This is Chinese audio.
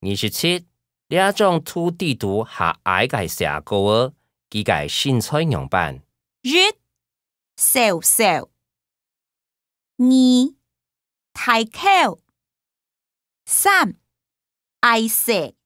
二十七，一张土地图下矮个蛇哥，几个新菜样板。一、小小二、太巧三、爱食。